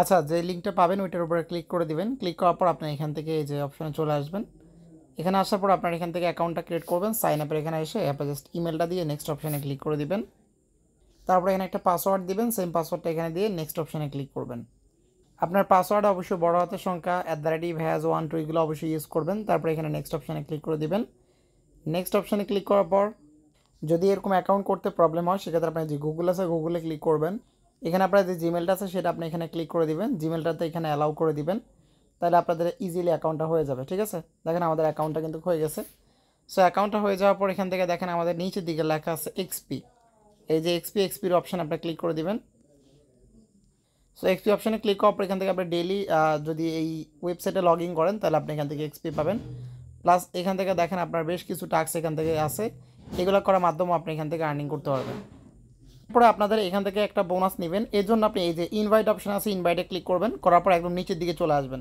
আচ্ছা যে লিঙ্কটা পাবেন ওইটার উপরে ক্লিক করে দিবেন ক্লিক করার পর আপনি এখান থেকে এই যে অপশানে চলে আসবেন এখানে আসার পর আপনার এখান থেকে অ্যাকাউন্টটা ক্রিয়েট করবেন সাইন আপের এখানে এসে অ্যাপে জাস্ট ইমেলটা দিয়ে নেক্সট অপশানে ক্লিক করে দিবেন তারপরে এখানে একটা পাসওয়ার্ড দিবেন সেম পাসওয়ার্ডটা এখানে দিয়ে নেক্সট অপশানে ক্লিক করবেন আপনার পাসওয়ার্ড অবশ্যই বড় হাতের সংখ্যা অ্যাট দ্য রেট ভ্যাজ ওয়ান টু এগুলো অবশ্যই ইউজ করবেন তারপরে এখানে নেক্সট অপশানে ক্লিক করে দিবেন নেক্সট অপশানে ক্লিক করার পর যদি এরকম অ্যাকাউন্ট করতে প্রবলেম হয় সেক্ষেত্রে আপনি যে গুগল আছে গুগলে ক্লিক করবেন এখানে আপনার যে জিমেলটা আছে সেটা আপনি এখানে ক্লিক করে দিবেন জিমেলটাতে এখানে অ্যালাউ করে দিবেন তাহলে আপনাদের ইজিলি অ্যাকাউন্টটা হয়ে যাবে ঠিক আছে দেখেন আমাদের অ্যাকাউন্টটা কিন্তু হয়ে গেছে সো অ্যাকাউন্টটা হয়ে যাওয়ার পর এখান থেকে দেখেন আমাদের নিচের দিকে লেখা আছে এক্সপি এই যে এক্সপি এক্সপির অপশান আপনি ক্লিক করে দিবেন সো এক্সপি অপশানে ক্লিক করার পর এখান থেকে আপনি ডেলি যদি এই ওয়েবসাইটে লগ ইন করেন তাহলে আপনি এখান থেকে এক্সপি পাবেন প্লাস এখান থেকে দেখেন আপনার বেশ কিছু টাস্ক এখান থেকে আছে এগুলো করার মাধ্যমে আপনি এখান থেকে আর্নিং করতে পারবেন পরে আপনাদের এখান থেকে একটা বোনাস নেবেন এর জন্য আপনি এই যে ইনভাইট অপশান আছে ইনভাইটে ক্লিক করবেন করার পর একদম নিচের দিকে চলে আসবেন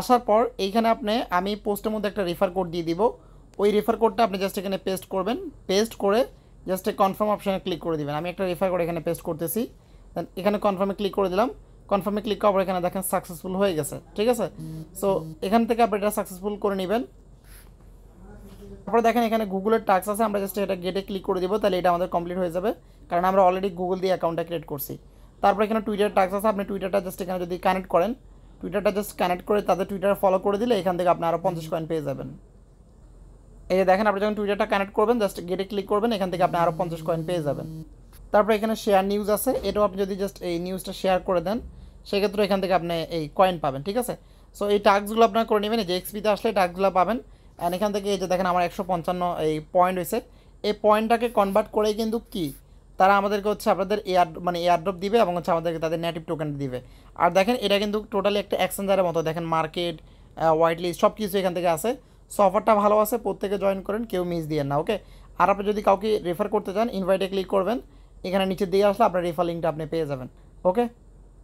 আসার পর এইখানে আপনি আমি পোস্টের মধ্যে একটা রেফার কোড দিয়ে দিব ওই রেফার কোডটা আপনি জাস্ট এখানে পেস্ট করবেন পেস্ট করে জাস্ট কনফার্ম অপশানে ক্লিক করে দেবেন আমি একটা রেফার কোড এখানে পেস্ট করতেছি দেন এখানে কনফার্মে ক্লিক করে দিলাম কনফার্মে ক্লিক করার এখানে দেখেন সাকসেসফুল হয়ে গেছে ঠিক আছে সো এখান থেকে আপনি এটা সাকসেসফুল করে নেবেন তারপরে দেখেন এখানে গুগলের টাক্স আছে আমরা জাস্ট এটা গেটে ক্লিক করে দেব তাহলে এটা আমাদের কমপ্লিট হয়ে যাবে কারণ আমরা অলরেডি গুগল দিয়ে অ্যাকাউন্টটা ক্রিয়েট করছি তারপরে এখানে টুইটার টাক্স আছে আপনি টুইটারটা জাস্ট এখানে যদি কানেক্ট করেন টুইটারটা জাস্ট কানেক্ট করে তাদের টুইটার ফলো করে দিলে এখান থেকে আপনি আরও পঞ্চাশ কয়েন পেয়ে যাবেন এই যে দেখেন আপনি যখন টুইটারটা কানেক্ট করবেন জাস্ট গেটে ক্লিক করবেন এখান থেকে আপনি আরও পঞ্চাশ কয়েন পেয়ে যাবেন তারপর এখানে শেয়ার নিউজ আছে এটাও আপনি যদি জাস্ট এই নিউজটা শেয়ার করে দেন সেক্ষেত্রে এখান থেকে আপনি এই কয়েন পাবেন ঠিক আছে সো এই টাস্কগুলো আপনারা করে নেবেন যে এক্সপিতে আসলে টাস্কগুলো পাবেন অ্যান্ড এখান থেকে এই যে দেখেন আমার একশো পঞ্চান্ন এই পয়েন্ট হয়েছে এই পয়েন্টটাকে কনভার্ট করে কিন্তু কি তারা আমাদেরকে হচ্ছে আপনাদের এয়ার মানে এয়ারড্রপ দিবে এবং হচ্ছে আমাদেরকে তাদের নেটিভ টোকেন দিবে আর দেখেন এটা কিন্তু টোটালি একটা এক্সচেঞ্জারের মতো দেখেন মার্কেট হোয়াইট লিস্ট সব কিছু এখান থেকে আসে সফারটা ভালো আছে প্রত্যেকে জয়েন করেন কেউ মিস দিয়েন না ওকে আর আপনি যদি কাউকে রেফার করতে চান ইনভাইটে ক্লিক করবেন এখানে নিচে দিয়ে আসলে আপনার রেফার লিঙ্কটা আপনি পেয়ে যাবেন ওকে